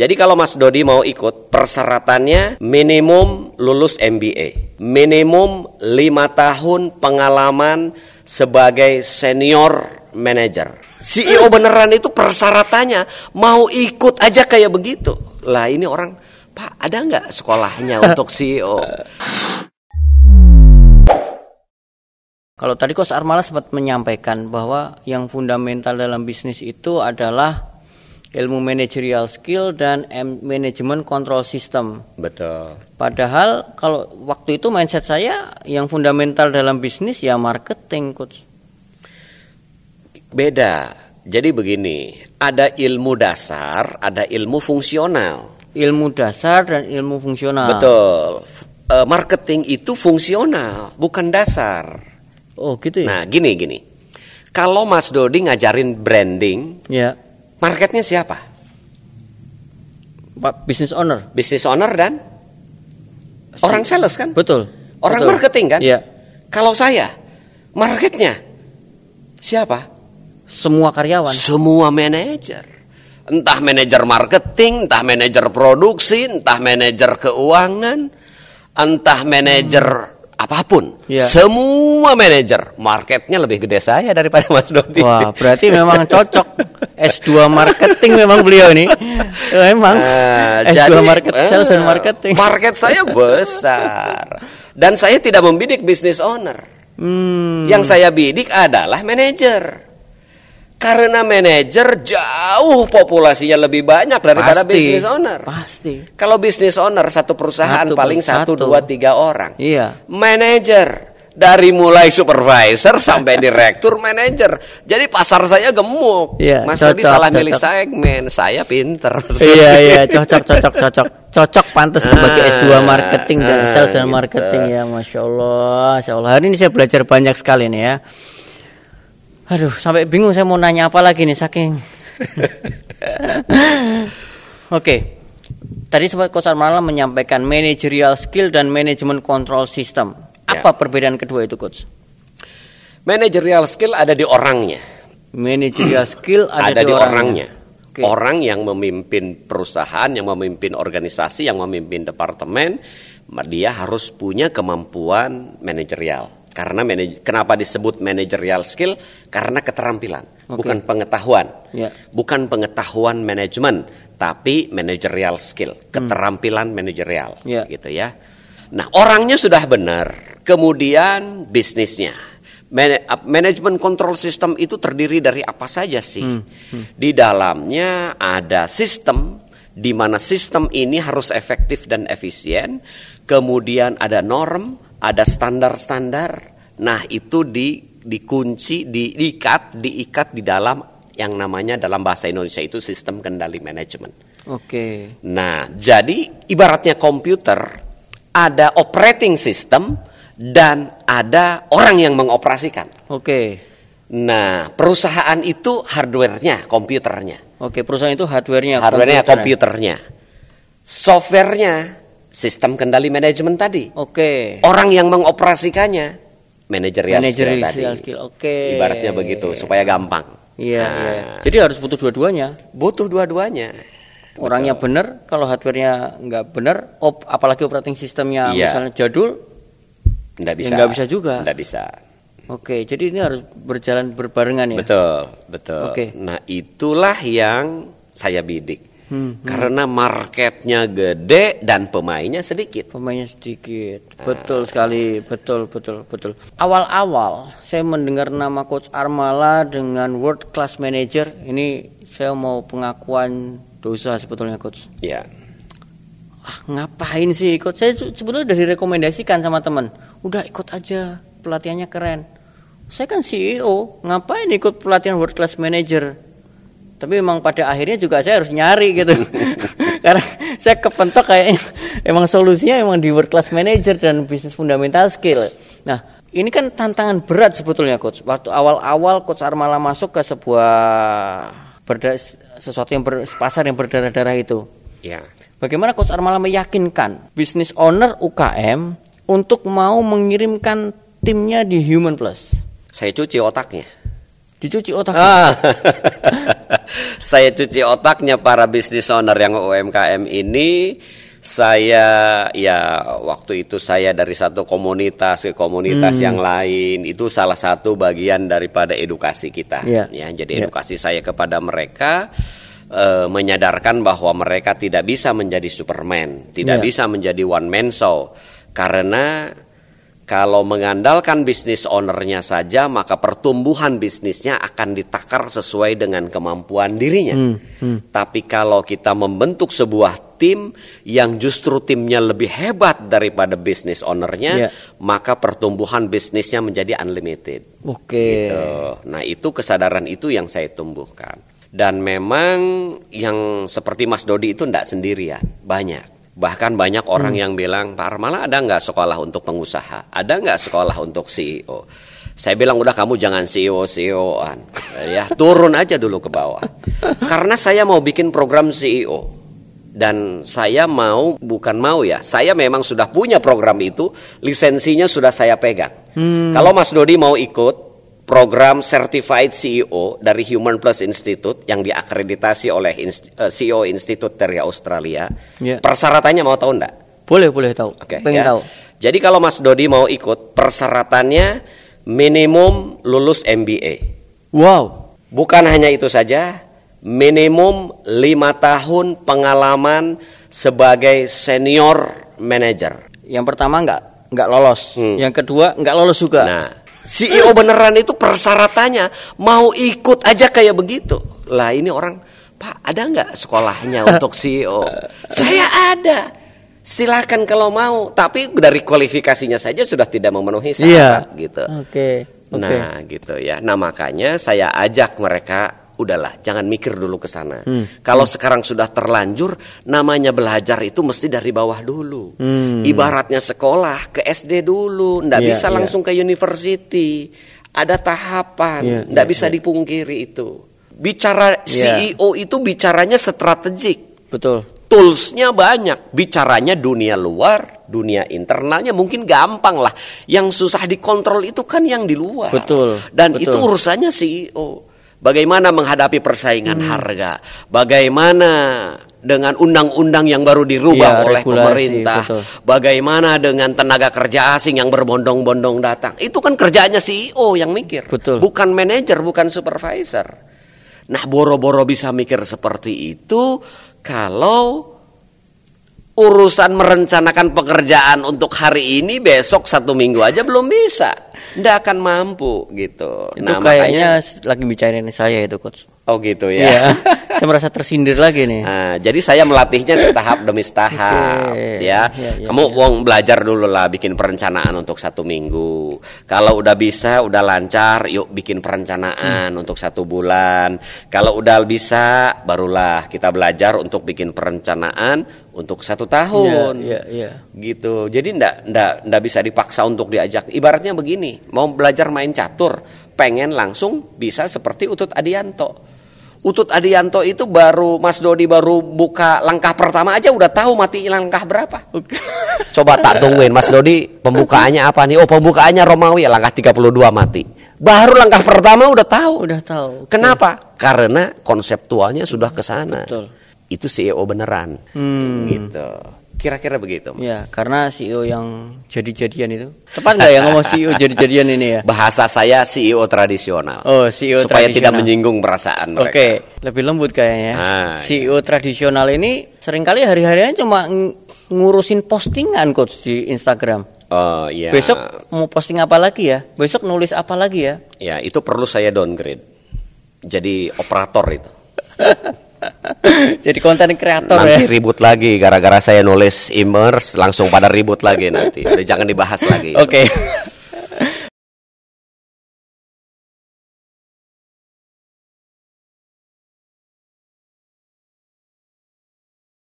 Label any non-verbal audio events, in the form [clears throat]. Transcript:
Jadi kalau Mas Dodi mau ikut, persyaratannya minimum lulus MBA, minimum 5 tahun pengalaman sebagai senior manager. CEO beneran itu persyaratannya mau ikut aja kayak begitu. Lah ini orang, Pak, ada nggak sekolahnya [laughs] untuk CEO? Kalau tadi Kos Armala sempat menyampaikan bahwa yang fundamental dalam bisnis itu adalah ilmu manajerial skill dan manajemen kontrol sistem. Betul. Padahal kalau waktu itu mindset saya yang fundamental dalam bisnis ya marketing coach. Beda. Jadi begini, ada ilmu dasar, ada ilmu fungsional. Ilmu dasar dan ilmu fungsional. Betul. E, marketing itu fungsional, bukan dasar. Oh, gitu ya. Nah, gini gini. Kalau Mas Dodi ngajarin branding, ya Marketnya siapa? Business owner. Business owner dan orang sales kan? Betul. Orang betul. marketing kan? Iya. Kalau saya, marketnya siapa? Semua karyawan. Semua manajer. Entah manajer marketing, entah manajer produksi, entah manajer keuangan, entah manajer hmm apapun. Ya. Semua manajer marketnya lebih gede saya daripada Mas Dodi. Wah, berarti memang cocok S2 [laughs] marketing memang beliau ini. Memang uh, nah, S2 jadi, market uh, sales and marketing. Market saya besar. Dan saya tidak membidik bisnis owner. Hmm. Yang saya bidik adalah manajer. Karena manajer jauh populasinya lebih banyak daripada pasti, business owner. Pasti. Kalau business owner satu perusahaan satu, paling satu, dua, tiga orang. Iya. Manajer dari mulai supervisor [laughs] sampai direktur, manajer. Jadi pasar saya gemuk. Iya, Mas cocok, Tadi salah cocok. milih segmen. Saya pinter. Iya [laughs] iya cocok cocok cocok cocok pantas sebagai S2 ah, marketing dan sales dan gitu. marketing ya, masya Allah, masya Allah. Hari ini saya belajar banyak sekali nih ya. Aduh, sampai bingung saya mau nanya apa lagi nih saking. [laughs] Oke. Okay. Tadi sempat kosar malam menyampaikan managerial skill dan manajemen control system. Ya. Apa ya. perbedaan kedua itu, Coach? Managerial skill ada di orangnya. Managerial [clears throat] skill ada, ada di, di orangnya. orangnya. Okay. Orang yang memimpin perusahaan, yang memimpin organisasi, yang memimpin departemen, dia harus punya kemampuan manajerial karena manaj kenapa disebut managerial skill? Karena keterampilan, okay. bukan pengetahuan. Yeah. Bukan pengetahuan manajemen, tapi managerial skill, hmm. keterampilan hmm. manajerial yeah. gitu ya. Nah, orangnya sudah benar, kemudian bisnisnya. manajemen kontrol sistem itu terdiri dari apa saja sih? Hmm. Hmm. Di dalamnya ada sistem di mana sistem ini harus efektif dan efisien, kemudian ada norm, ada standar-standar. Nah, itu di dikunci, diikat, diikat di dalam yang namanya dalam bahasa Indonesia itu sistem kendali manajemen. Oke. Nah, jadi ibaratnya komputer ada operating system dan ada orang yang mengoperasikan. Oke. Nah, perusahaan itu hardwarenya, komputernya. Oke, perusahaan itu hardwarenya. Hardwarenya, komputernya. komputernya. Softwarenya sistem kendali manajemen tadi. Oke. Okay. Orang yang mengoperasikannya manajerial manajerial skill, Oke. Okay. Ibaratnya begitu supaya gampang. Iya, nah, iya. Jadi harus butuh dua-duanya. Butuh dua-duanya. Orangnya benar, kalau hardwarenya nggak benar, op, apalagi operating sistemnya iya. misalnya jadul, nggak ya bisa. Nggak bisa juga. Nggak bisa. Oke, jadi ini harus berjalan berbarengan ya. Betul, betul. Oke. Nah itulah yang saya bidik Hmm, hmm, karena marketnya gede dan pemainnya sedikit. Pemainnya sedikit, ah. betul sekali, betul betul betul. Awal-awal saya mendengar nama Coach Armala dengan World Class Manager ini saya mau pengakuan dosa sebetulnya Coach. Ya. Ah, ngapain sih ikut? Saya sebetulnya dari rekomendasikan sama teman. Udah ikut aja, pelatihannya keren. Saya kan CEO, ngapain ikut pelatihan World Class Manager? tapi memang pada akhirnya juga saya harus nyari gitu [laughs] karena saya kepentok kayak emang solusinya emang di work class manager dan bisnis fundamental skill nah ini kan tantangan berat sebetulnya coach waktu awal-awal coach Armala masuk ke sebuah berda, sesuatu yang pasar yang berdarah-darah itu ya bagaimana coach Armala meyakinkan bisnis owner UKM untuk mau mengirimkan timnya di Human Plus saya cuci otaknya dicuci otaknya ah. [laughs] saya cuci otaknya para bisnis owner yang UMKM ini saya ya waktu itu saya dari satu komunitas ke komunitas hmm. yang lain itu salah satu bagian daripada edukasi kita yeah. ya jadi yeah. edukasi saya kepada mereka e, menyadarkan bahwa mereka tidak bisa menjadi superman tidak yeah. bisa menjadi one man show karena kalau mengandalkan bisnis ownernya saja, maka pertumbuhan bisnisnya akan ditakar sesuai dengan kemampuan dirinya. Hmm, hmm. Tapi kalau kita membentuk sebuah tim yang justru timnya lebih hebat daripada bisnis ownernya, yeah. maka pertumbuhan bisnisnya menjadi unlimited. Oke. Okay. Gitu. Nah itu kesadaran itu yang saya tumbuhkan. Dan memang yang seperti Mas Dodi itu tidak sendirian, banyak Bahkan banyak orang hmm. yang bilang, Pak Armala ada nggak sekolah untuk pengusaha? Ada nggak sekolah untuk CEO? Saya bilang udah kamu jangan CEO CEOan, eh, ya turun aja dulu ke bawah. Karena saya mau bikin program CEO dan saya mau bukan mau ya, saya memang sudah punya program itu, lisensinya sudah saya pegang. Hmm. Kalau Mas Dodi mau ikut, program Certified CEO dari Human Plus Institute yang diakreditasi oleh eh, CEO Institute dari Australia. Yeah. Persyaratannya mau tahu enggak? Boleh, boleh tahu. Oke. Okay, ya. tahu. Jadi kalau Mas Dodi mau ikut, persyaratannya minimum lulus MBA. Wow. Bukan hanya itu saja, minimum lima tahun pengalaman sebagai senior manager. Yang pertama enggak enggak lolos, hmm. yang kedua enggak lolos juga. Nah, CEO beneran itu persyaratannya mau ikut aja kayak begitu. Lah ini orang, Pak ada nggak sekolahnya [laughs] untuk CEO? Saya ada. Silahkan kalau mau, tapi dari kualifikasinya saja sudah tidak memenuhi syarat yeah. gitu. Oke. Okay. Okay. Nah gitu ya. Nah makanya saya ajak mereka udahlah jangan mikir dulu ke sana. Hmm. Kalau hmm. sekarang sudah terlanjur namanya belajar itu mesti dari bawah dulu. Hmm. Ibaratnya sekolah ke SD dulu, ndak yeah, bisa yeah. langsung ke university. Ada tahapan, yeah, ndak yeah, bisa yeah. dipungkiri itu. Bicara iya. CEO itu bicaranya strategik. Betul. Toolsnya banyak, bicaranya dunia luar, dunia internalnya mungkin gampang lah. Yang susah dikontrol itu kan yang di luar. Betul. Dan betul. itu urusannya CEO bagaimana menghadapi persaingan hmm. harga, bagaimana dengan undang-undang yang baru dirubah ya, oleh regulasi, pemerintah, betul. bagaimana dengan tenaga kerja asing yang berbondong-bondong datang. Itu kan kerjanya CEO yang mikir, betul. bukan manajer, bukan supervisor. Nah, boro-boro bisa mikir seperti itu kalau urusan merencanakan pekerjaan untuk hari ini besok satu minggu aja belum bisa ndak akan mampu gitu itu nah, kayaknya makanya, lagi bicarain saya itu coach oh gitu ya iya, [laughs] saya merasa tersindir lagi nih nah, jadi saya melatihnya setahap demi setahap okay. ya iya, iya, iya. kamu iya. wong belajar dulu lah bikin perencanaan untuk satu minggu kalau udah bisa udah lancar yuk bikin perencanaan hmm. untuk satu bulan kalau udah bisa barulah kita belajar untuk bikin perencanaan untuk satu tahun yeah, yeah, yeah. gitu jadi ndak ndak ndak bisa dipaksa untuk diajak ibaratnya begini mau belajar main catur pengen langsung bisa seperti Utut Adianto Utut Adianto itu baru Mas Dodi baru buka langkah pertama aja udah tahu mati langkah berapa. [laughs] Coba tak tungguin Mas Dodi pembukaannya apa nih? Oh pembukaannya Romawi langkah 32 mati. Baru langkah pertama udah tahu. Udah tahu. Okay. Kenapa? Karena konseptualnya sudah ke sana. Betul itu CEO beneran hmm. gitu kira-kira begitu mas. ya karena CEO yang jadi-jadian itu tepat nggak ya ngomong CEO [laughs] jadi-jadian ini ya bahasa saya CEO tradisional oh CEO supaya tradisional. tidak menyinggung perasaan mereka oke okay. lebih lembut kayaknya ah, CEO iya. tradisional ini seringkali hari-harinya cuma ngurusin postingan coach di Instagram Oh iya. Besok mau posting apa lagi ya? Besok nulis apa lagi ya? Ya itu perlu saya downgrade. Jadi operator itu. [laughs] [laughs] Jadi konten kreator ya. nanti ribut lagi gara-gara saya nulis immerse langsung pada ribut lagi nanti. Udah jangan dibahas lagi. Oke. Okay.